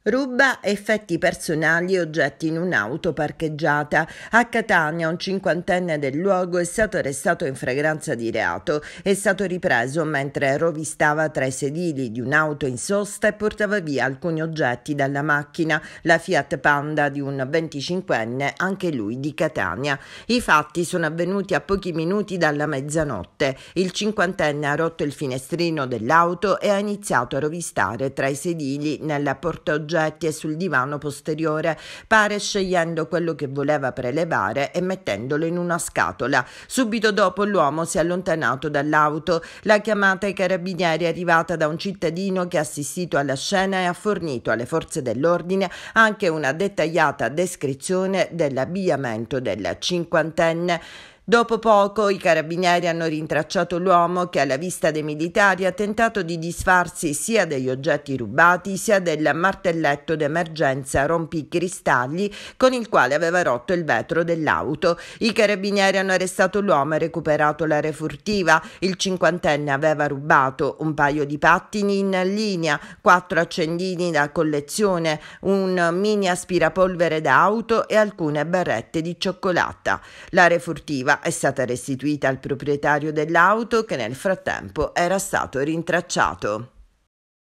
Ruba effetti personali e oggetti in un'auto parcheggiata. A Catania un cinquantenne del luogo è stato arrestato in fragranza di reato. È stato ripreso mentre rovistava tra i sedili di un'auto in sosta e portava via alcuni oggetti dalla macchina, la Fiat Panda di un 25enne, anche lui di Catania. I fatti sono avvenuti a pochi minuti dalla mezzanotte. Il cinquantenne ha rotto il finestrino dell'auto e ha iniziato a rovistare tra i sedili nella porta oggetti oggetti e sul divano posteriore, pare scegliendo quello che voleva prelevare e mettendolo in una scatola. Subito dopo l'uomo si è allontanato dall'auto. La chiamata ai carabinieri è arrivata da un cittadino che ha assistito alla scena e ha fornito alle forze dell'ordine anche una dettagliata descrizione dell'abbigliamento del cinquantenne. Dopo poco i carabinieri hanno rintracciato l'uomo che alla vista dei militari ha tentato di disfarsi sia degli oggetti rubati sia del martelletto d'emergenza rompicristalli con il quale aveva rotto il vetro dell'auto. I carabinieri hanno arrestato l'uomo e recuperato la refurtiva. Il cinquantenne aveva rubato un paio di pattini in linea, quattro accendini da collezione, un mini aspirapolvere da auto e alcune barrette di cioccolata. La refurtiva è stata restituita al proprietario dell'auto che nel frattempo era stato rintracciato.